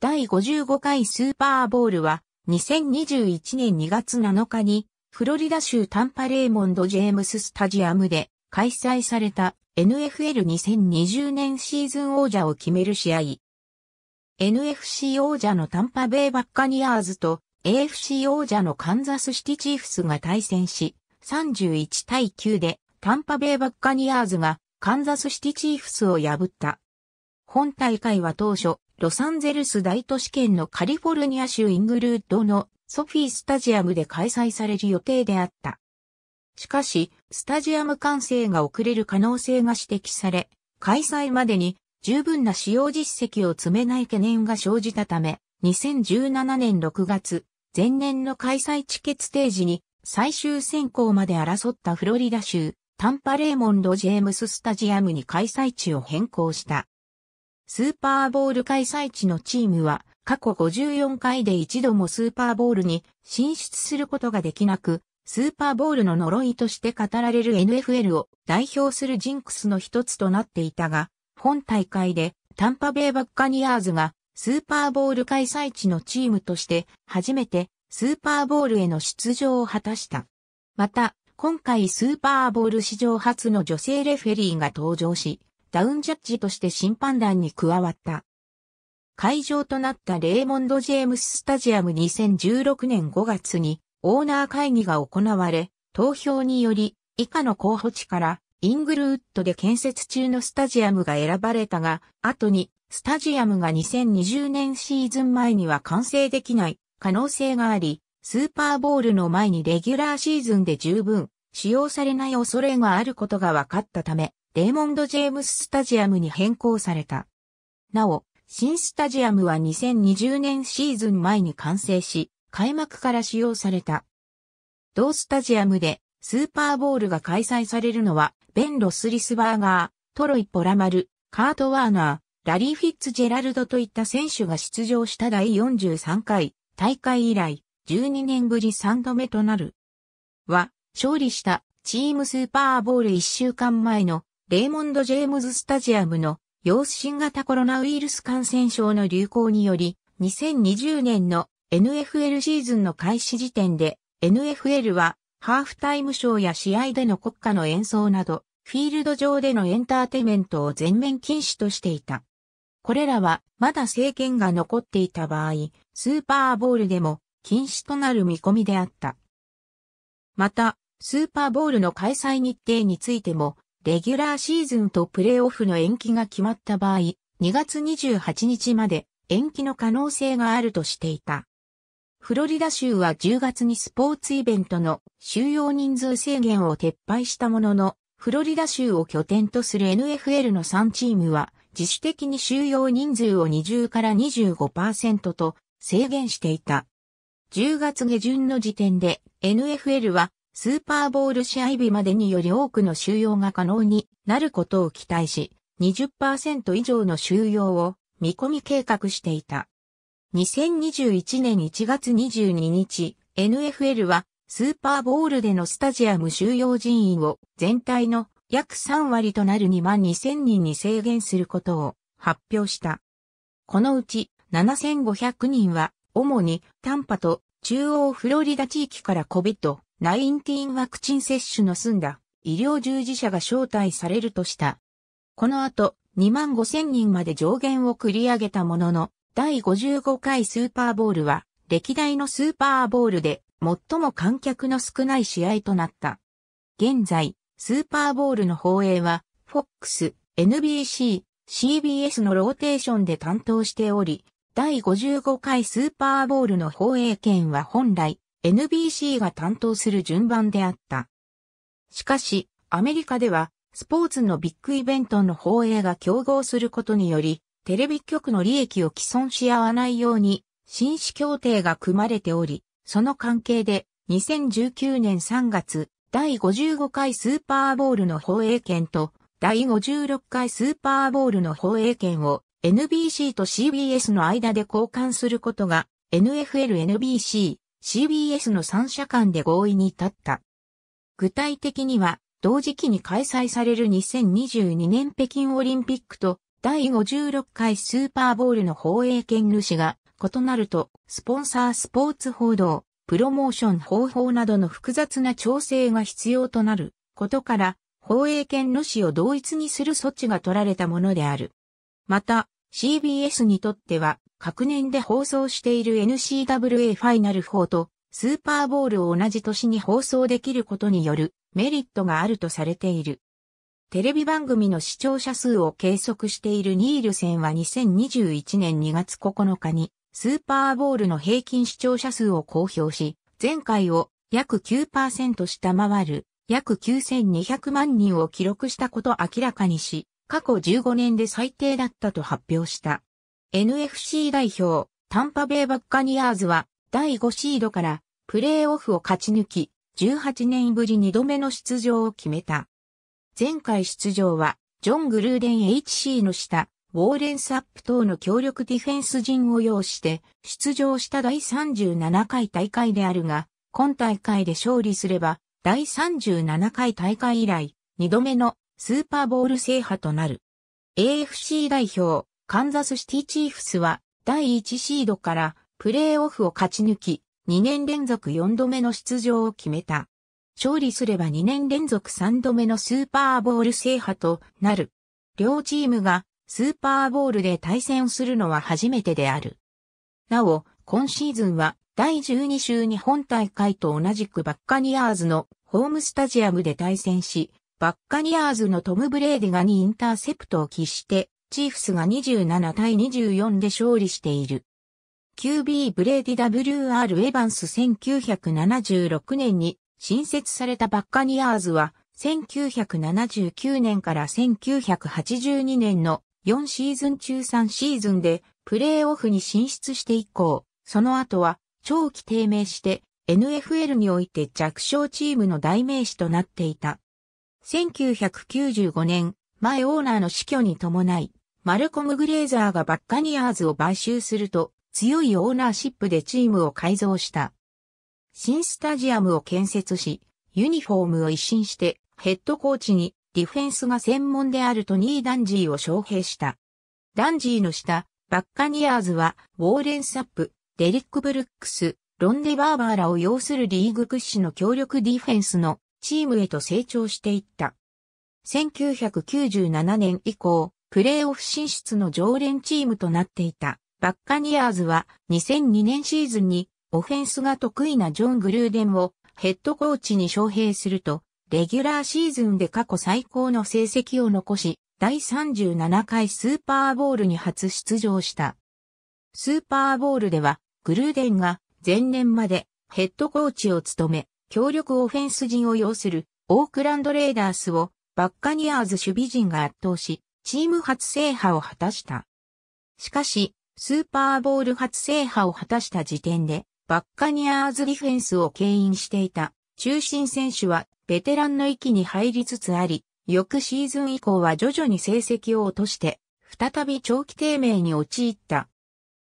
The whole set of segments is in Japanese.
第55回スーパーボールは2021年2月7日にフロリダ州タンパレーモンド・ジェームス・スタジアムで開催された NFL2020 年シーズン王者を決める試合。NFC 王者のタンパベイ・バッカニアーズと AFC 王者のカンザスシティ・チーフスが対戦し31対9でタンパベイ・バッカニアーズがカンザスシティ・チーフスを破った。本大会は当初ロサンゼルス大都市圏のカリフォルニア州イングルードのソフィースタジアムで開催される予定であった。しかし、スタジアム完成が遅れる可能性が指摘され、開催までに十分な使用実績を積めない懸念が生じたため、2017年6月、前年の開催地決定時に最終選考まで争ったフロリダ州、タンパレーモンド・ジェームス・スタジアムに開催地を変更した。スーパーボール開催地のチームは、過去54回で一度もスーパーボールに進出することができなく、スーパーボールの呪いとして語られる NFL を代表するジンクスの一つとなっていたが、本大会でタンパベイバッカニアーズがスーパーボール開催地のチームとして初めてスーパーボールへの出場を果たした。また、今回スーパーボール史上初の女性レフェリーが登場し、ダウンジャッジとして審判団に加わった。会場となったレーモンド・ジェームス・スタジアム2016年5月にオーナー会議が行われ、投票により以下の候補地からイングルウッドで建設中のスタジアムが選ばれたが、後にスタジアムが2020年シーズン前には完成できない可能性があり、スーパーボールの前にレギュラーシーズンで十分使用されない恐れがあることが分かったため、レーモンド・ジェームス・スタジアムに変更された。なお、新スタジアムは2020年シーズン前に完成し、開幕から使用された。同スタジアムでスーパーボールが開催されるのは、ベン・ロスリスバーガー、トロイ・ポラマル、カート・ワーナー、ラリー・フィッツ・ジェラルドといった選手が出場した第43回大会以来、12年ぶり3度目となる。は、勝利したチームスーパーボール1週間前のレイモンド・ジェームズ・スタジアムの様子新型コロナウイルス感染症の流行により、2020年の NFL シーズンの開始時点で、NFL はハーフタイムショーや試合での国歌の演奏など、フィールド上でのエンターテイメントを全面禁止としていた。これらは、まだ政権が残っていた場合、スーパーボールでも禁止となる見込みであった。また、スーパーボールの開催日程についても、レギュラーシーズンとプレーオフの延期が決まった場合、2月28日まで延期の可能性があるとしていた。フロリダ州は10月にスポーツイベントの収容人数制限を撤廃したものの、フロリダ州を拠点とする NFL の3チームは自主的に収容人数を20から25%と制限していた。10月下旬の時点で NFL はスーパーボール試合日までにより多くの収容が可能になることを期待し、20%以上の収容を見込み計画していた。2021年1月22日、NFL はスーパーボールでのスタジアム収容人員を全体の約3割となる2万2000人に制限することを発表した。このうち7500人は主にタンパと中央フロリダ地域からコビとナインティーンワクチン接種の済んだ医療従事者が招待されるとした。この後、2万5千人まで上限を繰り上げたものの、第55回スーパーボールは、歴代のスーパーボールで最も観客の少ない試合となった。現在、スーパーボールの放映は、FOX、NBC、CBS のローテーションで担当しており、第55回スーパーボールの放映権は本来、NBC が担当する順番であった。しかし、アメリカでは、スポーツのビッグイベントの放映が競合することにより、テレビ局の利益を既存し合わないように、紳士協定が組まれており、その関係で、2019年3月、第55回スーパーボールの放映権と、第56回スーパーボールの放映権を NBC と CBS の間で交換することが NFL、NBC、CBS の3社間で合意に至った。具体的には、同時期に開催される2022年北京オリンピックと第56回スーパーボールの放映権主が異なると、スポンサースポーツ報道、プロモーション方法などの複雑な調整が必要となることから、放映権主を同一にする措置が取られたものである。また、CBS にとっては、各年で放送している NCWA ファイナル4とスーパーボールを同じ年に放送できることによるメリットがあるとされている。テレビ番組の視聴者数を計測しているニールセンは2021年2月9日にスーパーボールの平均視聴者数を公表し、前回を約9%下回る約9200万人を記録したことを明らかにし、過去15年で最低だったと発表した。NFC 代表、タンパベイバッカニアーズは、第5シードからプレーオフを勝ち抜き、18年ぶり2度目の出場を決めた。前回出場は、ジョン・グルーデン HC の下、ウォーレンスアップ等の協力ディフェンス陣を要して、出場した第37回大会であるが、今大会で勝利すれば、第37回大会以来、2度目のスーパーボール制覇となる。AFC 代表、カンザスシティチーフスは第1シードからプレーオフを勝ち抜き、2年連続4度目の出場を決めた。勝利すれば2年連続3度目のスーパーボール制覇となる。両チームがスーパーボールで対戦するのは初めてである。なお、今シーズンは第12週に本大会と同じくバッカニアーズのホームスタジアムで対戦し、バッカニアーズのトム・ブレーディが2インターセプトを喫してチーフスが27対24で勝利している。QB ブレーディ WR エヴァンス1976年に新設されたバッカニアーズは1979年から1982年の4シーズン中3シーズンでプレーオフに進出して以降、その後は長期低迷して NFL において弱小チームの代名詞となっていた。1995年、前オーナーの死去に伴い、マルコム・グレーザーがバッカニアーズを買収すると、強いオーナーシップでチームを改造した。新スタジアムを建設し、ユニフォームを一新して、ヘッドコーチにディフェンスが専門であるトニー・ダンジーを招聘した。ダンジーの下、バッカニアーズは、ウォーレン・サップ、デリック・ブルックス、ロンデ・バーバーらを擁するリーグ屈指の強力ディフェンスのチームへと成長していった。1997年以降、プレーオフ進出の常連チームとなっていた。バッカニアーズは2002年シーズンにオフェンスが得意なジョン・グルーデンをヘッドコーチに招聘すると、レギュラーシーズンで過去最高の成績を残し、第37回スーパーボールに初出場した。スーパーボールでは、グルーデンが前年までヘッドコーチを務め、強力オフェンス陣を要するオークランドレーダースをバッカニアーズ守備陣が圧倒し、チーム初制覇を果たした。しかし、スーパーボール初制覇を果たした時点で、バッカニアーズディフェンスを牽引していた中心選手はベテランの域に入りつつあり、翌シーズン以降は徐々に成績を落として、再び長期低迷に陥った。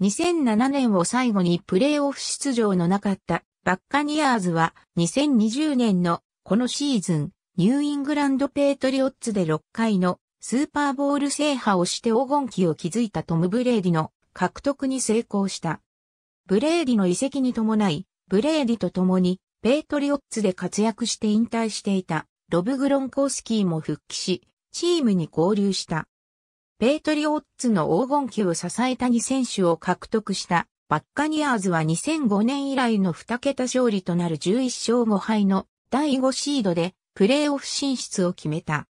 2007年を最後にプレーオフ出場のなかったバッカニアーズは2020年のこのシーズン、ニューイングランドペイトリオッツで6回のスーパーボール制覇をして黄金期を築いたトム・ブレーディの獲得に成功した。ブレーディの遺跡に伴い、ブレーディと共に、ペイトリオッツで活躍して引退していた、ロブ・グロンコースキーも復帰し、チームに合流した。ペイトリオッツの黄金期を支えた2選手を獲得した、バッカニアーズは2005年以来の2桁勝利となる11勝5敗の第5シードでプレーオフ進出を決めた。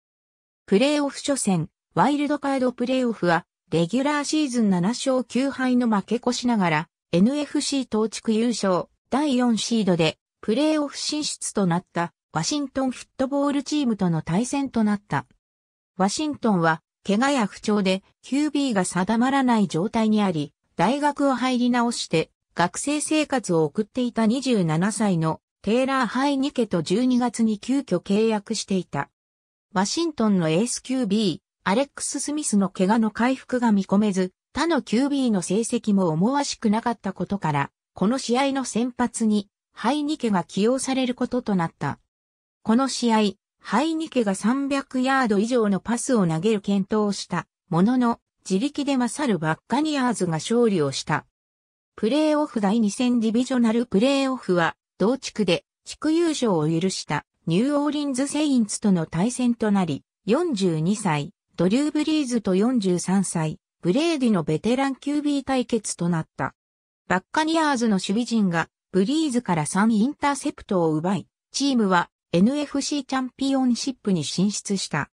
プレーオフ初戦、ワイルドカードプレーオフは、レギュラーシーズン7勝9敗の負け越しながら、NFC 東地区優勝、第4シードで、プレーオフ進出となった、ワシントンフットボールチームとの対戦となった。ワシントンは、怪我や不調で、QB が定まらない状態にあり、大学を入り直して、学生生活を送っていた27歳のテイラー・ハイニケと12月に急遽契約していた。ワシントンのエース QB、アレックス・スミスの怪我の回復が見込めず、他の QB の成績も思わしくなかったことから、この試合の先発に、ハイニケが起用されることとなった。この試合、ハイニケが300ヤード以上のパスを投げる検討をした、ものの、自力で勝るバッカニアーズが勝利をした。プレーオフ第2戦ディビジョナルプレーオフは、同地区で地区優勝を許した。ニューオーリンズ・セインツとの対戦となり、42歳、ドリュー・ブリーズと43歳、ブレーディのベテラン QB 対決となった。バッカニアーズの守備陣が、ブリーズから3インターセプトを奪い、チームは NFC チャンピオンシップに進出した。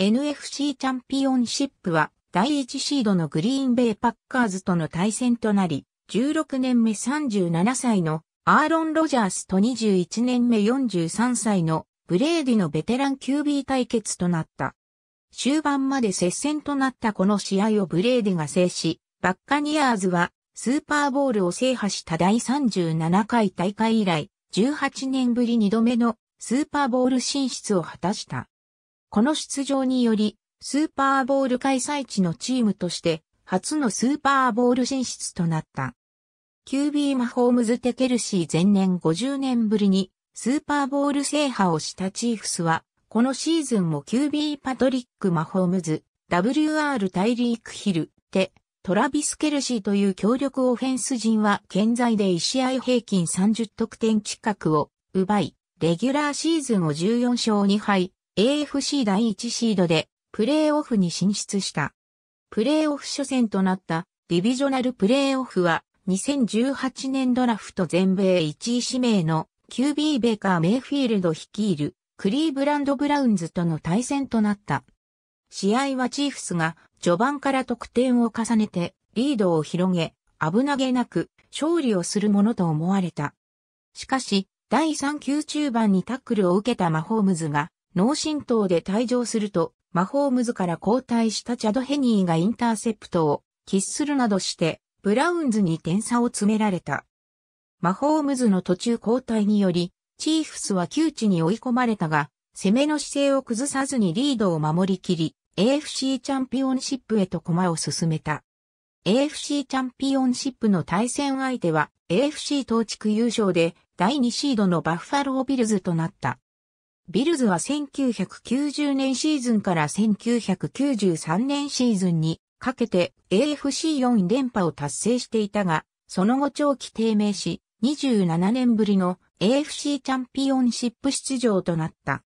NFC チャンピオンシップは、第1シードのグリーンベイパッカーズとの対戦となり、16年目37歳のアーロン・ロジャースと21年目43歳のブレーディのベテラン QB 対決となった。終盤まで接戦となったこの試合をブレーディが制し、バッカニアーズはスーパーボールを制覇した第37回大会以来、18年ぶり2度目のスーパーボール進出を果たした。この出場により、スーパーボール開催地のチームとして、初のスーパーボール進出となった。QB マホームズ・テケルシー前年50年ぶりにスーパーボール制覇をしたチーフスは、このシーズンも QB パトリック・マホームズ、WR タイリーク・ヒル、テ、トラビス・ケルシーという強力オフェンス陣は健在で1試合平均30得点近くを奪い、レギュラーシーズンを14勝2敗、AFC 第1シードでプレーオフに進出した。プレーオフ初戦となったディビジョナルプレーオフは2018年ドラフト全米1位指名の QB ベーカー・メイフィールド率いるクリーブランド・ブラウンズとの対戦となった。試合はチーフスが序盤から得点を重ねてリードを広げ危なげなく勝利をするものと思われた。しかし第3球中盤にタックルを受けたマホームズが脳震盪で退場するとマホームズから交代したチャド・ヘニーがインターセプトを喫するなどしてブラウンズに点差を詰められた。マホームズの途中交代により、チーフスは窮地に追い込まれたが、攻めの姿勢を崩さずにリードを守りきり、AFC チャンピオンシップへと駒を進めた。AFC チャンピオンシップの対戦相手は AFC 東地区優勝で第2シードのバッファロービルズとなった。ビルズは1990年シーズンから1993年シーズンにかけて AFC4 連覇を達成していたが、その後長期低迷し、27年ぶりの AFC チャンピオンシップ出場となった。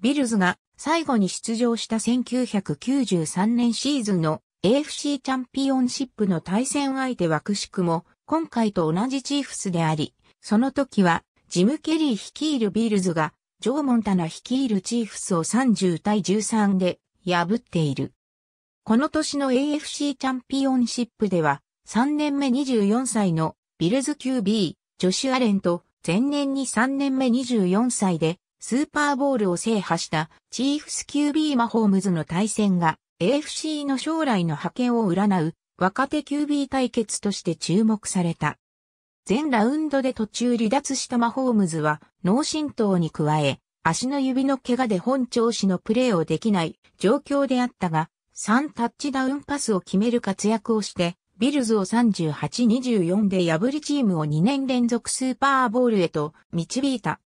ビルズが最後に出場した1993年シーズンの AFC チャンピオンシップの対戦相手はくしくも今回と同じチーフスであり、その時はジム・ケリー率いるビルズがジョー・モンタナ率いるチーフスを30対13で破っている。この年の AFC チャンピオンシップでは、3年目24歳のビルズ QB、ジョシュアレンと、前年に3年目24歳で、スーパーボールを制覇したチーフス QB マホームズの対戦が AFC の将来の覇権を占う若手 QB 対決として注目された。全ラウンドで途中離脱したマホームズは脳震盪に加え足の指の怪我で本調子のプレーをできない状況であったが3タッチダウンパスを決める活躍をして、ビルズを38-24で破りチームを2年連続スーパーボールへと導いた。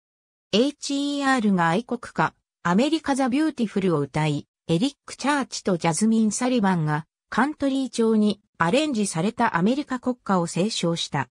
HER が愛国歌、アメリカザ・ビューティフルを歌い、エリック・チャーチとジャズミン・サリバンがカントリー調にアレンジされたアメリカ国歌を斉唱した。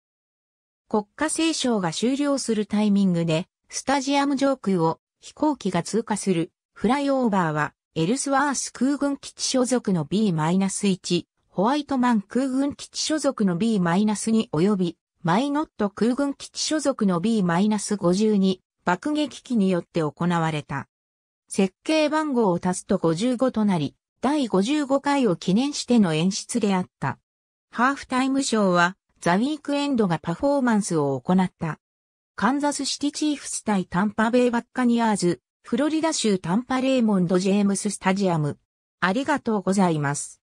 国歌斉唱が終了するタイミングで、スタジアム上空を飛行機が通過するフライオーバーはエルスワース空軍基地所属の B-1、ホワイトマン空軍基地所属の B-2 及び、マイノット空軍基地所属の B-52 爆撃機によって行われた。設計番号を足すと55となり、第55回を記念しての演出であった。ハーフタイムショーは、ザ・ウィークエンドがパフォーマンスを行った。カンザスシティチーフス対タンパベイ・バッカニアーズ、フロリダ州タンパレーモンド・ジェームス・スタジアム。ありがとうございます。